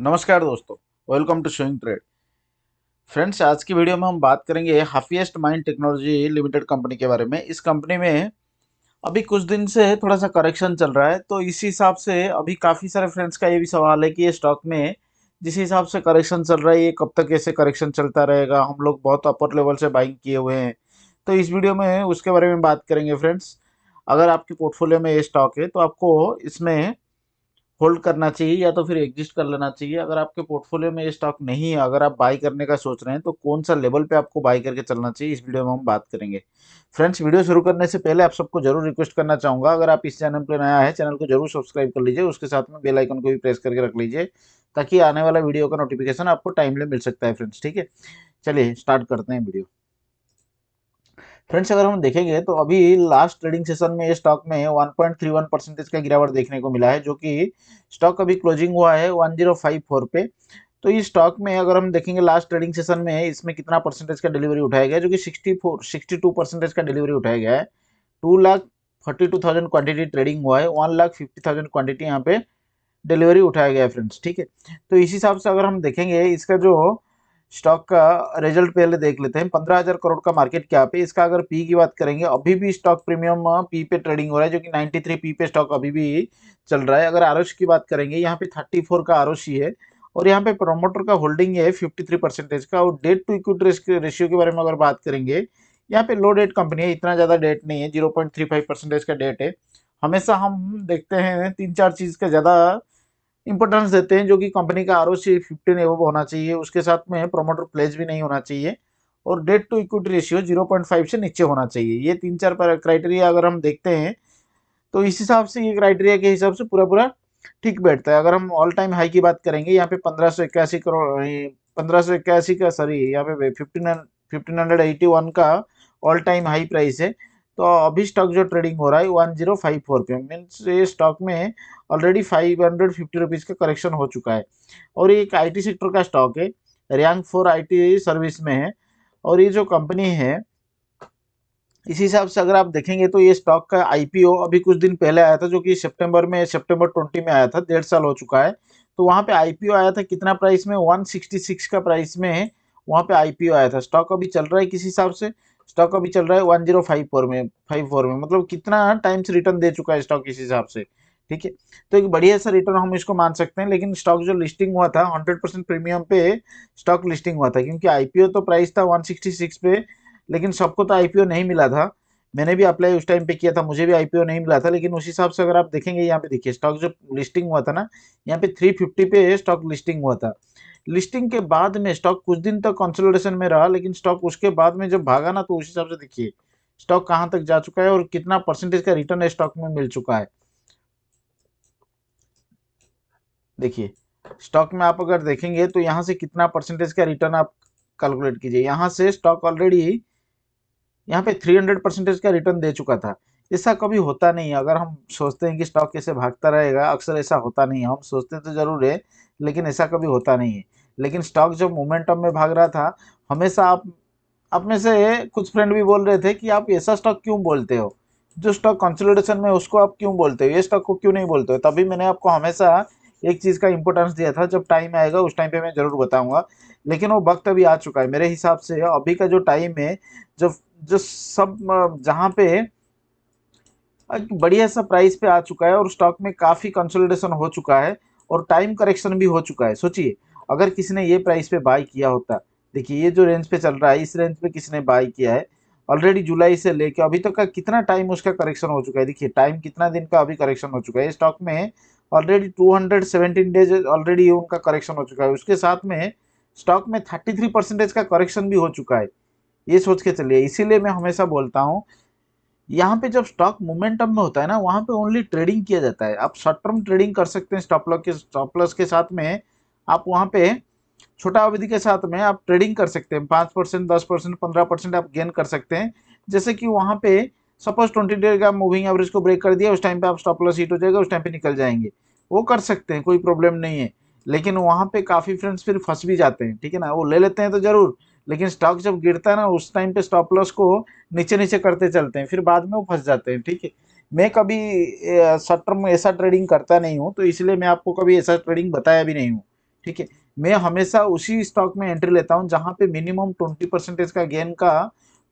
नमस्कार दोस्तों welcome to showing trade friends आज की वीडियो में हम बात करेंगे happiest mind technology limited company के बारे में इस कंपनी में अभी कुछ दिन से थोड़ा सा करेक्शन चल रहा है तो इसी हिसाब से अभी काफ़ी सारे फ्रेंड्स का ये भी सवाल है कि ये स्टॉक में जिस हिसाब से करेक्शन चल रहा है ये कब तक ऐसे करेक्शन चलता रहेगा हम लोग बहुत अपर लेवल से बाइंग किए हुए हैं तो इस वीडियो में उसके बारे में बात करेंगे फ्रेंड्स अगर आपके पोर्टफोलियो में ये स्टॉक है तो आपको इसमें होल्ड करना चाहिए या तो फिर एग्जिस्ट कर लेना चाहिए अगर आपके पोर्टफोलियो में ये स्टॉक नहीं है अगर आप बाई करने का सोच रहे हैं तो कौन सा लेवल पे आपको बाई करके चलना चाहिए इस वीडियो में हम बात करेंगे फ्रेंड्स वीडियो शुरू करने से पहले आप सबको जरूर रिक्वेस्ट करना चाहूंगा अगर आप इस चैनल पर नया है चैनल को जरूर सब्सक्राइब कर लीजिए उसके साथ में बेलाइकन को भी प्रेस करके रख लीजिए ताकि आने वाला वीडियो का नोटिफिकेशन आपको टाइमली मिल सकता है फ्रेंड्स ठीक है चलिए स्टार्ट करते हैं वीडियो फ्रेंड्स अगर हम देखेंगे तो अभी लास्ट ट्रेडिंग सेशन में स्टॉक में 1.31 परसेंटेज का गिरावट देखने को मिला है जो कि स्टॉक अभी क्लोजिंग हुआ है 1054 पे तो इस स्टॉक में अगर हम देखेंगे लास्ट ट्रेडिंग सेशन में इसमें कितना परसेंटेज का डिलीवरी उठाया गया जो कि 64 62 परसेंटेज का डिलीवरी उठाया गया है two lakh forty two thousand quantity trading हुआ है one lakh fifty thousand quantity यहाँ पे डिलीवरी उठाया गया है फ्रेंड्स ठीक है तो इस हिसाब से अगर हम देखेंगे इसका जो स्टॉक का रिजल्ट पहले देख लेते हैं पंद्रह हज़ार करोड़ का मार्केट क्या पे इसका अगर पी की बात करेंगे अभी भी स्टॉक प्रीमियम पी पे ट्रेडिंग हो रहा है जो कि थ्री पी पे स्टॉक अभी भी चल रहा है अगर आर की बात करेंगे यहाँ पे थर्टी फोर का आर है और यहाँ पे प्रोमोटर का होल्डिंग है थ्री परसेंटेज का और डेट टू इक्विटी रेशियो के बारे में अगर बात करेंगे यहाँ पे लो डेट कंपनी है इतना ज़्यादा डेट नहीं है zero point three five percentage का डेट है हमेशा हम देखते हैं तीन चार चीज़ का ज़्यादा इंपोर्टेंस देते हैं जो कि कंपनी का आर ओ सी फिफ्टीन एवब होना चाहिए उसके साथ में प्रोमोटर प्लेज भी नहीं होना चाहिए और debt to equity ratio zero point five से नीचे होना चाहिए ये तीन चार क्राइटेरिया अगर हम देखते हैं तो इस हिसाब से ये क्राइटेरिया के हिसाब से पूरा पूरा ठीक बैठता है अगर हम ऑल टाइम हाई की बात करेंगे यहाँ पे पंद्रह सौ इक्यासी करोड़ पंद्रह सौ इक्यासी का सॉरी यहाँ पे fifteen fifteen hundred eighty one का ऑल टाइम हाई प्राइस है तो अभी स्टॉक जो ट्रेडिंग हो रहा है वन जीरो फाइव फोर पे मीन्स ये स्टॉक में already five hundred fifty rupees का करेक्शन हो चुका है और ये एक आईटी सेक्टर का स्टॉक है रैंक फोर आईटी सर्विस में है और ये जो कंपनी है इसी हिसाब से अगर आप देखेंगे तो ये स्टॉक का आईपीओ अभी कुछ दिन पहले आया था जो कि सेप्टेम्बर में सेप्टेम्बर ट्वेंटी में आया था डेढ़ साल हो चुका है तो वहाँ पे आईपीओ आया था कितना प्राइस में वन का प्राइस में है वहाँ पे आईपीओ आया था स्टॉक अभी चल रहा है किस हिसाब से स्टॉक अभी चल रहा है वन जीरो फाइव फोर में फाइव फोर में मतलब कितना टाइम्स रिटर्न दे चुका है स्टॉक इस हिसाब से ठीक है तो एक बढ़िया सा रिटर्न हम इसको मान सकते हैं लेकिन स्टॉक जो लिस्टिंग हुआ था हंड्रेड परसेंट प्रीमियम पे स्टॉक लिस्टिंग हुआ था क्योंकि आईपीओ तो प्राइस था सिक्स पे लेकिन सबको तो आईपीओ नहीं मिला था मैंने भी अप्लाई उस टाइम पे किया था मुझे भी आईपीओ नहीं मिला था लेकिन उसी हिसाब से अगर आप देखेंगे यहाँ पे देखिए स्टॉक जो लिस्टिंग हुआ था ना यहाँ पे 350 फिफ्टी पे स्टॉक लिस्टिंग हुआ था लिस्टिंग के बाद में स्टॉक कुछ दिन तक कंसोलिडेशन में रहा लेकिन स्टॉक उसके बाद में जब भागा ना तो उस हिसाब से देखिए स्टॉक कहाँ तक जा चुका है और कितना परसेंटेज का रिटर्न स्टॉक में मिल चुका है देखिए स्टॉक में आप अगर देखेंगे तो यहाँ से कितना परसेंटेज का रिटर्न आप कैलकुलेट कीजिए यहाँ से स्टॉक ऑलरेडी यहाँ पे 300 परसेंटेज का रिटर्न दे चुका था ऐसा कभी होता नहीं है अगर हम सोचते हैं कि स्टॉक कैसे भागता रहेगा अक्सर ऐसा होता नहीं है हम सोचते तो ज़रूर है लेकिन ऐसा कभी होता नहीं है लेकिन स्टॉक जब मोमेंटम में भाग रहा था हमेशा आप आप में से कुछ फ्रेंड भी बोल रहे थे कि आप ऐसा स्टॉक क्यों बोलते हो जो स्टॉक कंसोलिडेशन में उसको आप क्यों बोलते हो ये स्टॉक को क्यों नहीं बोलते हो तभी मैंने आपको हमेशा एक चीज़ का इंपॉर्टेंस दिया था जब टाइम आएगा उस टाइम पे मैं ज़रूर बताऊंगा लेकिन वो वक्त अभी आ चुका है मेरे हिसाब से अभी का जो टाइम है जब जो सब जहाँ पे बढ़िया सा प्राइस पे आ चुका है और स्टॉक में काफ़ी कंसोलिडेशन हो चुका है और टाइम करेक्शन भी हो चुका है सोचिए अगर किसी ने ये प्राइस पे बाई किया होता देखिए ये जो रेंज पे चल रहा है इस रेंज पे किसी ने बाई किया है ऑलरेडी जुलाई से लेके अभी तक तो का कितना टाइम उसका करेक्शन हो चुका है देखिए टाइम कितना दिन का अभी करेक्शन हो चुका है स्टॉक में ऑलरेडी टू डेज ऑलरेडी उनका करेक्शन हो चुका है उसके साथ में स्टॉक में थर्टी परसेंटेज का करेक्शन भी हो चुका है ये सोच के चलिए इसीलिए मैं हमेशा बोलता हूँ यहाँ पे जब स्टॉक मोमेंटम में होता है ना वहाँ पे ओनली ट्रेडिंग किया जाता है आप शॉर्ट टर्म ट्रेडिंग कर सकते हैं स्टॉप लॉस के स्टॉप लॉस के साथ में आप वहाँ पे छोटा अवधि के साथ में आप ट्रेडिंग कर सकते हैं पाँच परसेंट दस परसेंट पंद्रह परसेंट आप गेन कर सकते हैं जैसे कि वहाँ पे सपोज ट्वेंटी डे का मूविंग एवरेज को ब्रेक कर दिया उस टाइम पे आप स्टॉप लॉस हिट हो जाएगा उस टाइम पे निकल जाएंगे वो कर सकते हैं कोई प्रॉब्लम नहीं है लेकिन वहाँ पे काफ़ी फ्रेंड्स फिर फंस भी जाते हैं ठीक है ना वो ले लेते हैं तो ज़रूर लेकिन स्टॉक जब गिरता है ना उस टाइम पे स्टॉप लॉस को नीचे नीचे करते चलते हैं फिर बाद में वो फंस जाते हैं ठीक है मैं कभी शॉर्ट टर्म ऐसा ट्रेडिंग करता नहीं हूँ तो इसलिए मैं आपको कभी ऐसा ट्रेडिंग बताया भी नहीं हूँ ठीक है मैं हमेशा उसी स्टॉक में एंट्री लेता हूँ जहाँ पे मिनिमम ट्वेंटी परसेंटेज का गेन का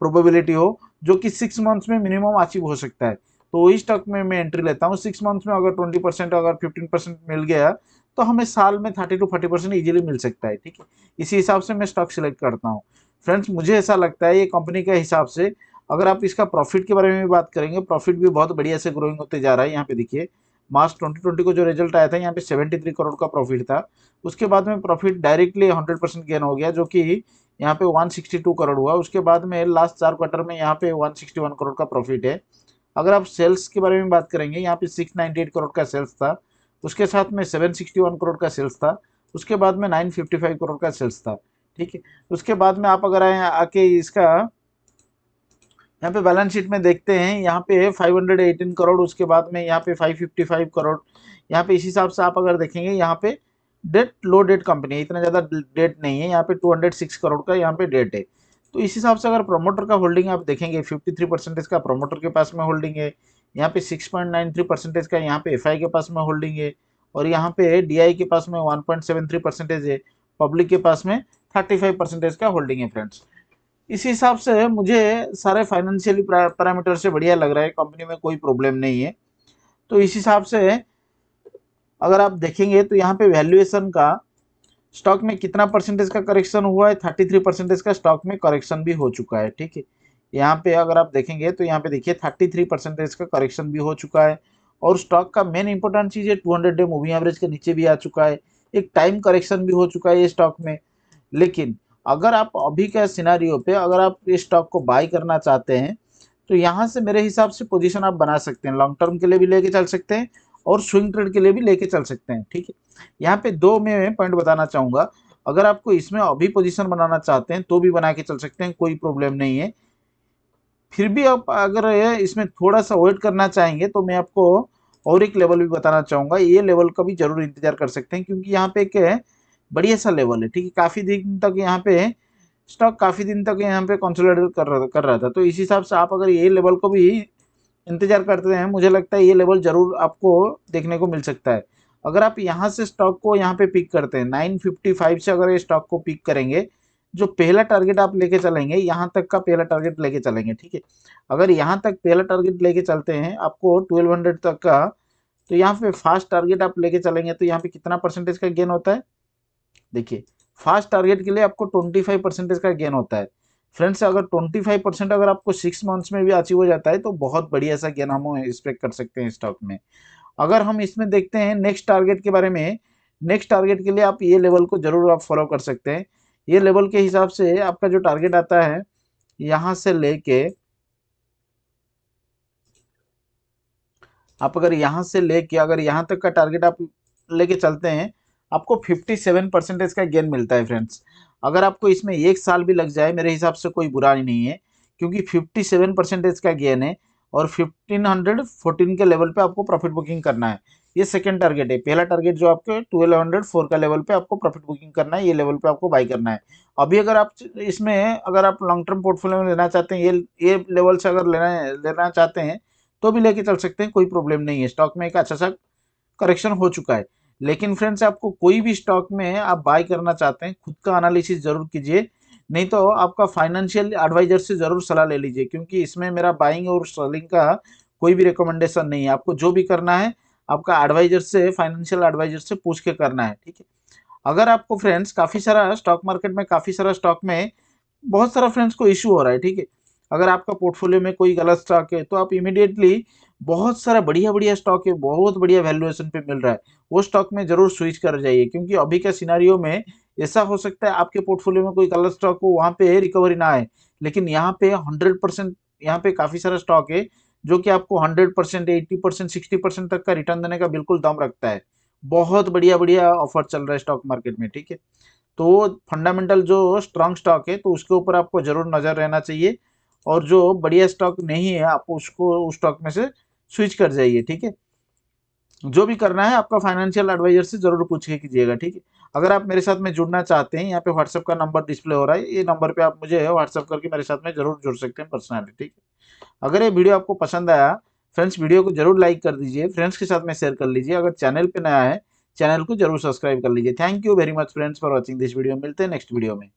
प्रोबेबिलिटी हो जो कि सिक्स मंथ्स में मिनिमम अचीव हो सकता है तो वही स्टॉक में मैं एंट्री लेता हूँ सिक्स मंथ्स में अगर ट्वेंटी परसेंट अगर फिफ्टीन परसेंट मिल गया तो हमें साल में thirty to forty percent easily मिल सकता है ठीक है इसी हिसाब से मैं स्टॉक सिलेक्ट करता हूँ फ्रेंड्स मुझे ऐसा लगता है ये कंपनी के हिसाब से अगर आप इसका प्रॉफिट के बारे में भी बात करेंगे प्रॉफिट भी बहुत बढ़िया से ग्रोइंग होते जा रहा है यहाँ पे देखिए मार्च 2020 को जो रिजल्ट आया था यहाँ पे 73 करोड़ का प्रॉफिट था उसके बाद में प्रॉफिट डायरेक्टली 100 परसेंट गेन हो गया जो कि यहाँ पे 162 करोड़ हुआ उसके बाद में लास्ट चार क्वार्टर में यहाँ पे 161 करोड़ का प्रॉफिट है अगर आप सेल्स के बारे में बात करेंगे यहाँ पे 698 करोड़ का सेल्स था उसके साथ में 761 करोड़ का सेल्स था उसके बाद में 955 करोड़ का सेल्स था ठीक है उसके बाद में आप अगर आए आके इसका यहाँ पे बैलेंस शीट में देखते हैं यहाँ पे एटीन करोड़ उसके बाद में यहाँ पे 555 करोड़ यहाँ पे इस हिसाब से आप अगर देखेंगे यहाँ पे डेट लो डेट कंपनी है इतना ज़्यादा डेट नहीं है यहाँ पे 206 करोड़ का यहाँ पे डेट है तो इस हिसाब से अगर प्रोमोटर का होल्डिंग आप देखेंगे 53 परसेंटेज का प्रोमोटर के पास में होल्डिंग है यहाँ पे 6.93 परसेंटेज का यहाँ पे एफ के पास में होल्डिंग है और यहाँ पे डी के पास में 1.73 परसेंटेज है पब्लिक के पास में 35 परसेंटेज का होल्डिंग है फ्रेंड्स इस हिसाब से मुझे सारे फाइनेंशियली पैरामीटर से बढ़िया लग रहा है कंपनी में कोई प्रॉब्लम नहीं है तो इस हिसाब से अगर आप देखेंगे तो यहाँ पे वैल्यूएशन का स्टॉक में कितना परसेंटेज का करेक्शन हुआ है थर्टी थ्री परसेंटेज का स्टॉक में करेक्शन भी हो चुका है ठीक है यहाँ पे अगर आप देखेंगे तो यहाँ पे देखिए थर्टी थ्री परसेंटेज का करेक्शन भी हो चुका है और स्टॉक का मेन इंपॉर्टेंट चीज़ है two hundred day moving average के नीचे भी आ चुका है एक टाइम करेक्शन भी हो चुका है ये स्टॉक में लेकिन अगर आप अभी के सिनारियों पर अगर आप इस स्टॉक को बाय करना चाहते हैं तो यहाँ से मेरे हिसाब से पोजिशन आप बना सकते हैं लॉन्ग टर्म के लिए भी लेके चल सकते हैं और स्विंग ट्रेड के लिए भी लेके चल सकते हैं ठीक है यहाँ पे दो में पॉइंट बताना चाहूँगा अगर आपको इसमें अभी पोजीशन बनाना चाहते हैं तो भी बना के चल सकते हैं कोई प्रॉब्लम नहीं है फिर भी आप अगर इसमें थोड़ा सा वेट करना चाहेंगे तो मैं आपको और एक लेवल भी बताना चाहूँगा ये लेवल का भी ज़रूर इंतज़ार कर सकते हैं क्योंकि यहाँ पे एक बढ़िया सा लेवल है ठीक है काफ़ी दिन तक यहाँ पे स्टॉक काफ़ी दिन तक यहाँ पे कंसोलिडेट कर रहा कर रहा था तो इस हिसाब से आप अगर ये लेवल को भी इंतज़ार करते हैं मुझे लगता है ये लेवल ज़रूर आपको देखने को मिल सकता है अगर आप यहाँ से स्टॉक को यहाँ पे पिक करते हैं 955 से अगर ये स्टॉक को पिक करेंगे जो पहला टारगेट आप लेके चलेंगे यहाँ तक का पहला टारगेट लेके चलेंगे ठीक है अगर यहाँ तक पहला टारगेट लेके चलते हैं आपको 1200 तक का तो यहाँ पे फास्ट टारगेट आप लेके चलेंगे तो यहाँ पे कितना परसेंटेज का गेन होता है देखिए फास्ट टारगेट के लिए आपको 25 परसेंटेज का गेन होता है फ्रेंड्स अगर 25 परसेंट अगर आपको सिक्स मंथ्स में भी अचीव हो जाता है तो बहुत बढ़िया सा गेन हम एक्सपेक्ट कर सकते हैं स्टॉक में अगर हम इसमें देखते हैं नेक्स्ट टारगेट के बारे में नेक्स्ट टारगेट के लिए आप ये लेवल को जरूर आप फॉलो कर सकते हैं ये लेवल के हिसाब से आपका जो टारगेट आता है यहाँ से लेके आप अगर यहाँ से लेके अगर यहां तक का टारगेट आप लेके चलते हैं आपको 57 परसेंटेज का गेन मिलता है फ्रेंड्स अगर आपको इसमें एक साल भी लग जाए मेरे हिसाब से कोई बुरा नहीं है क्योंकि 57 परसेंटेज का गेन है और 1514 के लेवल पे आपको प्रॉफिट बुकिंग करना है ये सेकंड टारगेट है पहला टारगेट जो आपके ट्वेल्व हंड्रेड फोर का लेवल पे आपको प्रॉफिट बुकिंग करना है ये लेवल पे आपको बाई करना है अभी अगर आप इसमें अगर आप लॉन्ग टर्म पोर्टफोलियो में लेना चाहते हैं ये ये लेवल से अगर लेना लेना चाहते हैं तो भी लेके चल सकते हैं कोई प्रॉब्लम नहीं है स्टॉक में एक अच्छा सा करेक्शन हो चुका है लेकिन फ्रेंड्स आपको कोई भी स्टॉक में आप बाय करना चाहते हैं खुद का अनालिसिस जरूर कीजिए नहीं तो आपका फाइनेंशियल एडवाइजर से ज़रूर सलाह ले लीजिए क्योंकि इसमें मेरा बाइंग और सेलिंग का कोई भी रिकमेंडेशन नहीं है आपको जो भी करना है आपका एडवाइजर से फाइनेंशियल एडवाइजर से पूछ के करना है ठीक है अगर आपको फ्रेंड्स काफ़ी सारा स्टॉक मार्केट में काफ़ी सारा स्टॉक में बहुत सारा फ्रेंड्स को इश्यू हो रहा है ठीक है अगर आपका पोर्टफोलियो में कोई गलत स्टॉक है तो आप इमिडिएटली बहुत सारा बढ़िया बढ़िया स्टॉक है बहुत बढ़िया वैल्यूएशन पे मिल रहा है वो स्टॉक में जरूर स्विच कर जाइए क्योंकि अभी के सिनारियो में ऐसा हो सकता है आपके पोर्टफोलियो में कोई गलत स्टॉक हो वहाँ पे रिकवरी ना आए लेकिन यहाँ पे हंड्रेड परसेंट यहाँ पे काफ़ी सारा स्टॉक है जो कि आपको 100 percent eighty percent sixty percent तक का रिटर्न देने का बिल्कुल दम रखता है बहुत बढ़िया बढ़िया ऑफर चल रहा है स्टॉक मार्केट में ठीक है तो फंडामेंटल जो स्ट्रांग स्टॉक है तो उसके ऊपर आपको जरूर नज़र रहना चाहिए और जो बढ़िया स्टॉक नहीं है आप उसको उस स्टॉक में से स्विच कर जाइए ठीक है जो भी करना है आपका फाइनेंशियल एडवाइजर से जरूर पूछ के कीजिएगा ठीक है अगर आप मेरे साथ में जुड़ना चाहते हैं यहाँ पे व्हाट्सअप का नंबर डिस्प्ले हो रहा है ये नंबर पे आप मुझे व्हाट्सअप करके मेरे साथ में जरूर जुड़ सकते हैं पर्सनली ठीक है अगर ये वीडियो आपको पसंद आया फ्रेंड्स वीडियो को जरूर लाइक कर दीजिए फ्रेंड्स के साथ में शेयर कर लीजिए अगर चैनल पर नया है चैनल को जरूर सब्सक्राइब कर लीजिए thank you very much friends for watching this video मिलते हैं नेक्स्ट वीडियो में